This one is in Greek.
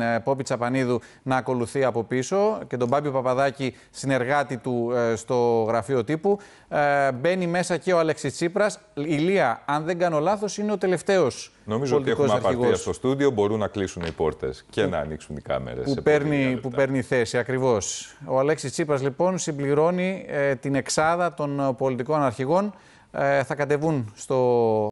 Ε, Πόπη Τσαπανίδου να ακολουθεί από πίσω και τον Μπάμπη Παπαδάκη, συνεργάτη του ε, στο γραφείο τύπου. Ε, μπαίνει μέσα και ο Αλέξης Τσίπρας Ηλία, αν δεν κάνω λάθος, είναι ο τελευταίος. Νομίζω ότι έχουμε απαρτία στο στούντιο. Μπορούν να κλείσουν οι πόρτες και να ανοίξουν οι κάμερες. Που, παίρνει, που θέση, ακριβώς. Ο Αλέξης Τσίπρας, λοιπόν, συμπληρώνει την εξάδα των πολιτικών αρχηγών. Ε, θα κατεβούν στο.